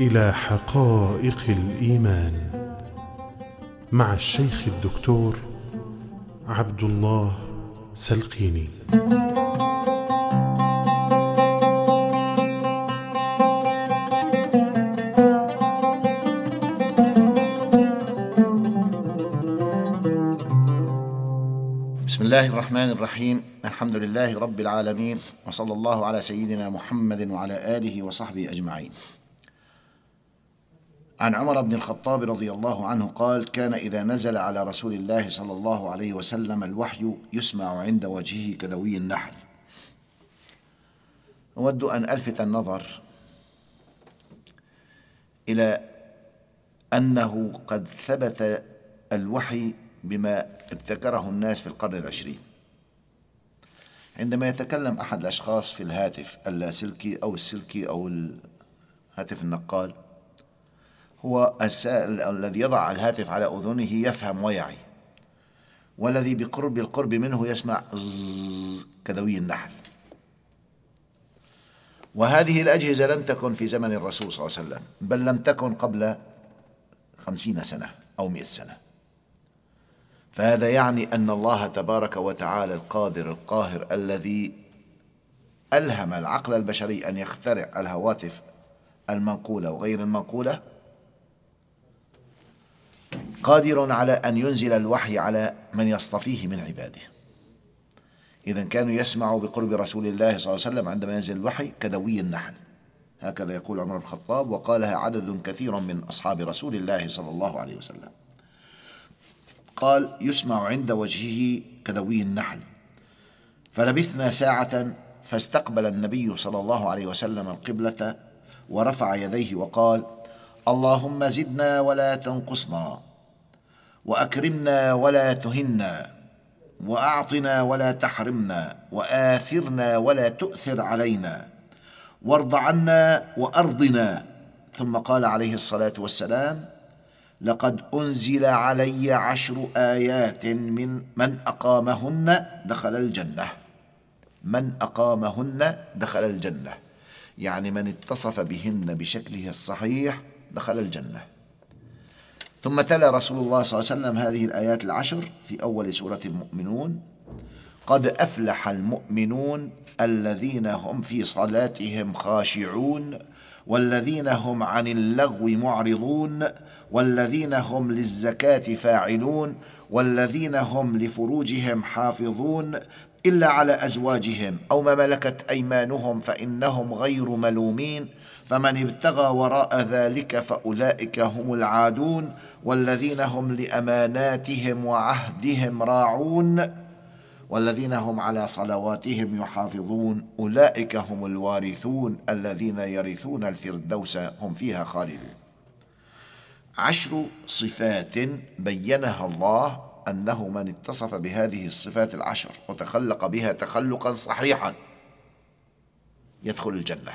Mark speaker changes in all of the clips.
Speaker 1: الى حقائق الايمان مع الشيخ الدكتور عبد الله سلقيني بسم الله الرحمن الرحيم الحمد لله رب العالمين وصلى الله على سيدنا محمد وعلى اله وصحبه اجمعين عن عمر بن الخطاب رضي الله عنه قال كان إذا نزل على رسول الله صلى الله عليه وسلم الوحي يسمع عند وجهه كدوي النحل أود أن ألفت النظر إلى أنه قد ثبت الوحي بما ابتكره الناس في القرن العشرين عندما يتكلم أحد الأشخاص في الهاتف اللاسلكي أو السلكي أو الهاتف النقال هو السائل الذي يضع الهاتف على أذنه يفهم ويعي والذي بقرب القرب منه يسمع كدوي النحل وهذه الأجهزة لم تكن في زمن الرسول صلى الله عليه وسلم بل لم تكن قبل خمسين سنة أو مئة سنة فهذا يعني أن الله تبارك وتعالى القادر القاهر الذي ألهم العقل البشري أن يخترع الهواتف المنقولة وغير المنقولة قادر على أن ينزل الوحي على من يصطفيه من عباده إذا كانوا يسمعوا بقرب رسول الله صلى الله عليه وسلم عندما ينزل الوحي كدوي النحل هكذا يقول عمر الخطاب وقالها عدد كثير من أصحاب رسول الله صلى الله عليه وسلم قال يسمع عند وجهه كدوي النحل فلبثنا ساعة فاستقبل النبي صلى الله عليه وسلم القبلة ورفع يديه وقال اللهم زدنا ولا تنقصنا واكرمنا ولا تهنا واعطنا ولا تحرمنا واثرنا ولا تؤثر علينا وارض عنا وارضنا ثم قال عليه الصلاه والسلام لقد انزل علي عشر ايات من من اقامهن دخل الجنه من اقامهن دخل الجنه يعني من اتصف بهن بشكله الصحيح دخل الجنه ثم تلا رسول الله صلى الله عليه وسلم هذه الآيات العشر في أول سورة المؤمنون قد أفلح المؤمنون الذين هم في صلاتهم خاشعون والذين هم عن اللغو معرضون والذين هم للزكاة فاعلون والذين هم لفروجهم حافظون إلا على أزواجهم أو ما ملكت أيمانهم فإنهم غير ملومين فمن ابتغى وراء ذلك فاولئك هم العادون والذين هم لاماناتهم وعهدهم راعون والذين هم على صلواتهم يحافظون اولئك هم الوارثون الذين يرثون الفردوس هم فيها خالدون عشر صفات بينها الله انه من اتصف بهذه الصفات العشر وتخلق بها تخلقا صحيحا يدخل الجنه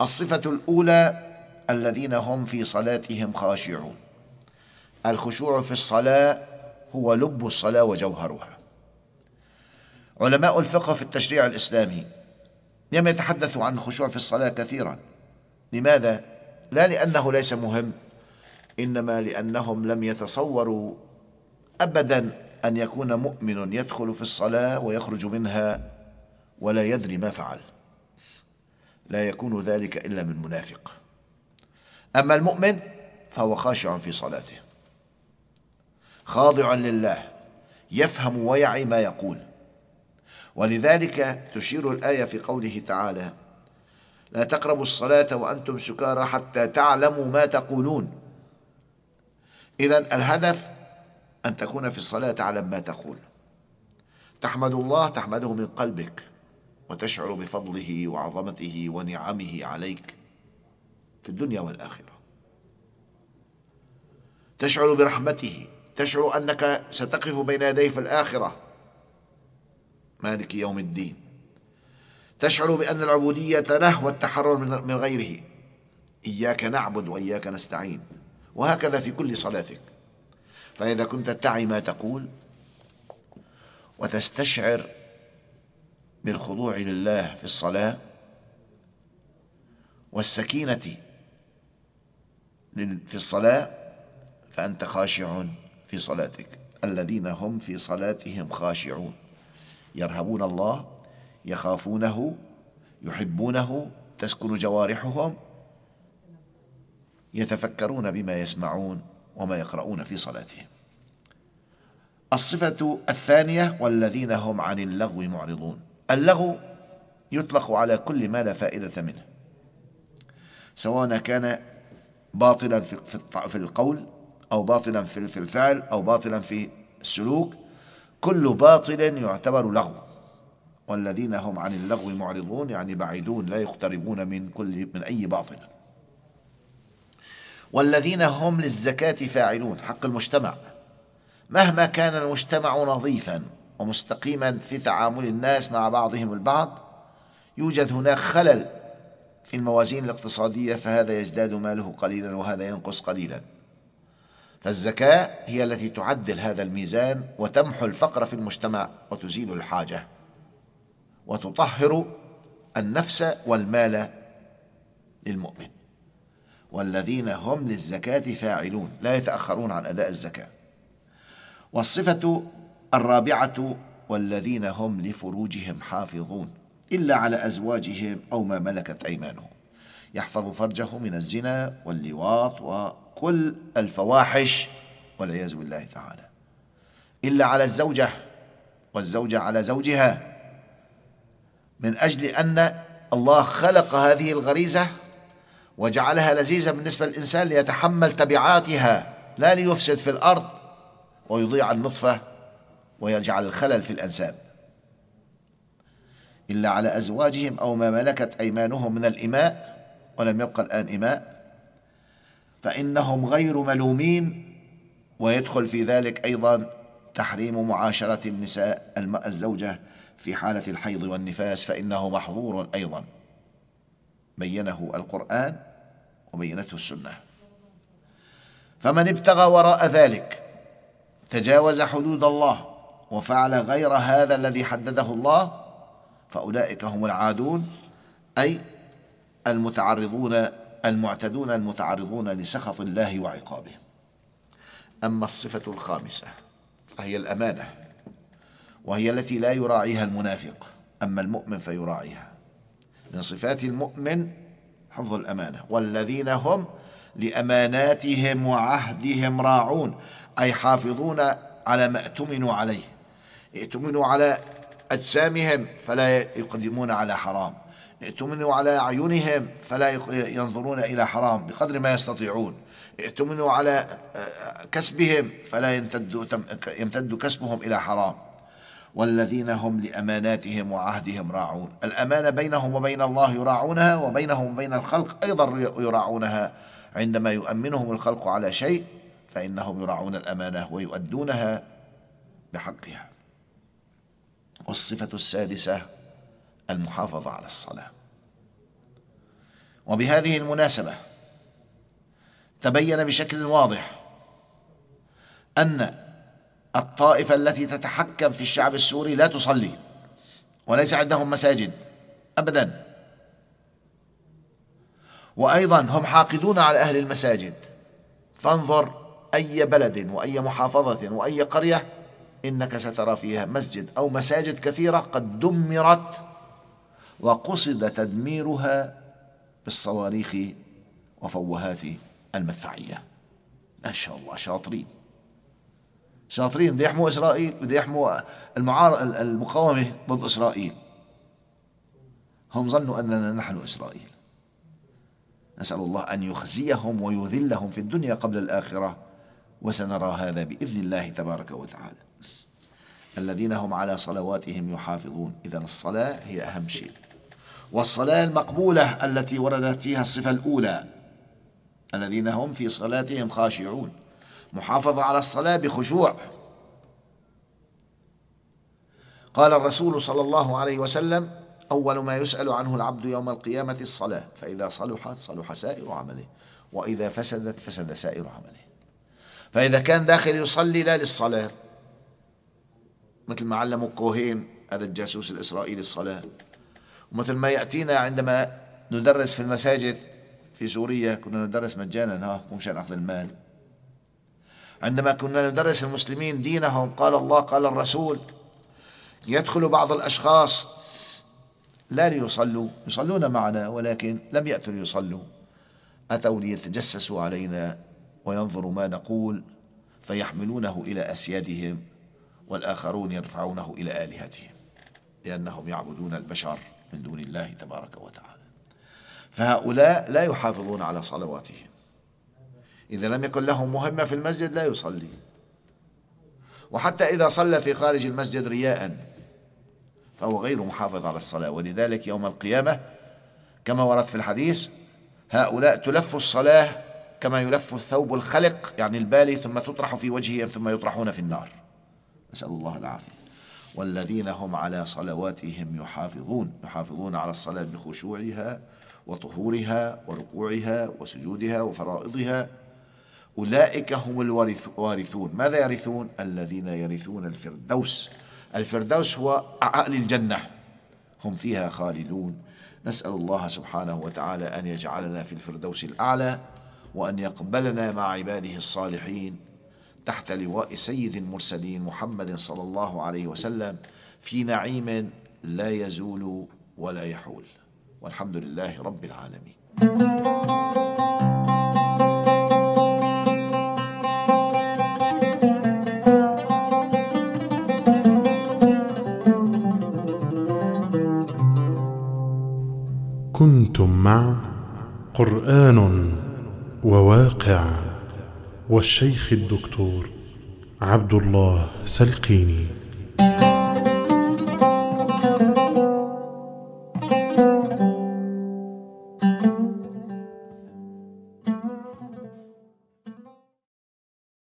Speaker 1: الصفة الأولى الذين هم في صلاتهم خاشعون الخشوع في الصلاة هو لب الصلاة وجوهرها علماء الفقه في التشريع الإسلامي لم يتحدثوا عن الخشوع في الصلاة كثيرا لماذا؟ لا لأنه ليس مهم إنما لأنهم لم يتصوروا أبدا أن يكون مؤمن يدخل في الصلاة ويخرج منها ولا يدري ما فعل لا يكون ذلك إلا من منافق أما المؤمن فهو خاشع في صلاته خاضع لله يفهم ويعي ما يقول ولذلك تشير الآية في قوله تعالى لا تقربوا الصلاة وأنتم سكارى حتى تعلموا ما تقولون إذا الهدف أن تكون في الصلاة تعلم ما تقول تحمد الله تحمده من قلبك وتشعر بفضله وعظمته ونعمه عليك في الدنيا والاخره تشعر برحمته تشعر انك ستقف بين يديه في الاخره مالك يوم الدين تشعر بان العبوديه له والتحرر من غيره اياك نعبد واياك نستعين وهكذا في كل صلاتك فاذا كنت تعي ما تقول وتستشعر بالخضوع لله في الصلاة والسكينة في الصلاة فأنت خاشع في صلاتك الذين هم في صلاتهم خاشعون يرهبون الله يخافونه يحبونه تسكن جوارحهم يتفكرون بما يسمعون وما يقرؤون في صلاتهم الصفة الثانية والذين هم عن اللغو معرضون اللغو يطلق على كل ما لا فائدة منه سواء كان باطلا في, في القول أو باطلا في, في الفعل أو باطلا في السلوك كل باطل يعتبر لغو والذين هم عن اللغو معرضون يعني بعيدون لا يقتربون من كل من أي باطل والذين هم للزكاة فاعلون حق المجتمع مهما كان المجتمع نظيفا ومستقيما في تعامل الناس مع بعضهم البعض يوجد هناك خلل في الموازين الاقتصادية فهذا يزداد ماله قليلا وهذا ينقص قليلا فالزكاة هي التي تعدل هذا الميزان وتمحو الفقر في المجتمع وتزيل الحاجة وتطهر النفس والمال للمؤمن والذين هم للزكاة فاعلون لا يتأخرون عن أداء الزكاة والصفة الرابعه والذين هم لفروجهم حافظون الا على ازواجهم او ما ملكت ايمانهم يحفظ فرجه من الزنا واللواط وكل الفواحش والعياذ بالله تعالى الا على الزوجه والزوجه على زوجها من اجل ان الله خلق هذه الغريزه وجعلها لذيذه بالنسبه للانسان ليتحمل تبعاتها لا ليفسد في الارض ويضيع النطفه ويجعل الخلل في الأنساب إلا على أزواجهم أو ما ملكت أيمانهم من الإماء ولم يبقى الآن إماء فإنهم غير ملومين ويدخل في ذلك أيضا تحريم معاشرة النساء الزوجة في حالة الحيض والنفاس فإنه محظور أيضا بينه القرآن وبينته السنة فمن ابتغى وراء ذلك تجاوز حدود الله وفعل غير هذا الذي حدده الله فأولئك هم العادون أي المتعرضون المعتدون المتعرضون لسخط الله وعقابه أما الصفة الخامسة فهي الأمانة وهي التي لا يراعيها المنافق أما المؤمن فيراعيها من صفات المؤمن حفظ الأمانة والذين هم لأماناتهم وعهدهم راعون أي حافظون على ما اؤتمنوا عليه ائتمنوا على أجسامهم فلا يقدمون على حرام ائتمنوا على أعينهم فلا ينظرون إلى حرام بقدر ما يستطيعون ائتمنوا على آه، كسبهم فلا يمتد, يمتد كسبهم إلى حرام والذين هم لأماناتهم وعهدهم راعون الأمانة بينهم وبين الله يراعونها وبينهم وبين الخلق أيضا يراعونها عندما يؤمنهم الخلق على شيء فإنهم يراعون الأمانة ويؤدونها بحقها والصفة السادسة المحافظة على الصلاة وبهذه المناسبة تبين بشكل واضح أن الطائفة التي تتحكم في الشعب السوري لا تصلي وليس عندهم مساجد أبدا وأيضا هم حاقدون على أهل المساجد فانظر أي بلد وأي محافظة وأي قرية انك سترى فيها مسجد او مساجد كثيره قد دمرت وقصد تدميرها بالصواريخ وفوهات المدفعيه ما شاء الله شاطرين شاطرين بده يحموا اسرائيل بده يحموا المعار المقاومه ضد اسرائيل هم ظنوا اننا نحن اسرائيل نسال الله ان يخزيهم ويذلهم في الدنيا قبل الاخره وسنرى هذا باذن الله تبارك وتعالى. الذين هم على صلواتهم يحافظون، اذا الصلاه هي اهم شيء. والصلاه المقبوله التي وردت فيها الصفه الاولى الذين هم في صلاتهم خاشعون. محافظه على الصلاه بخشوع. قال الرسول صلى الله عليه وسلم: أول ما يسأل عنه العبد يوم القيامة الصلاة فإذا صلحت صلح سائر عمله وإذا فسدت فسد سائر عمله فإذا كان داخل يصلي لا للصلاة مثل ما علموا كوهين هذا الجاسوس الإسرائيلي الصلاة ومثل ما يأتينا عندما ندرس في المساجد في سوريا كنا ندرس مجانا ها مو مشان أخذ المال عندما كنا ندرس المسلمين دينهم قال الله قال الرسول يدخل بعض الأشخاص لا ليصلوا يصلون معنا ولكن لم يأتوا ليصلوا أتوا ليتجسسوا علينا وينظر ما نقول فيحملونه إلى أسيادهم والآخرون يرفعونه إلى آلهتهم لأنهم يعبدون البشر من دون الله تبارك وتعالى فهؤلاء لا يحافظون على صلواتهم إذا لم يكن لهم مهمة في المسجد لا يصلي وحتى إذا صلى في خارج المسجد رياء فهو غير محافظ على الصلاة ولذلك يوم القيامة كما ورد في الحديث هؤلاء تلف الصلاة كما يلف الثوب الخلق يعني البالي ثم تطرح في وجههم ثم يطرحون في النار نسأل الله العافية والذين هم على صلواتهم يحافظون يحافظون على الصلاة بخشوعها وطهورها وركوعها وسجودها وفرائضها أولئك هم الوارثون ماذا يرثون؟ الذين يرثون الفردوس الفردوس هو أعالي الجنة هم فيها خالدون نسأل الله سبحانه وتعالى أن يجعلنا في الفردوس الأعلى وأن يقبلنا مع عباده الصالحين تحت لواء سيد المرسلين محمد صلى الله عليه وسلم في نعيم لا يزول ولا يحول والحمد لله رب العالمين كنتم مع قران وواقع والشيخ الدكتور عبد الله سلقيني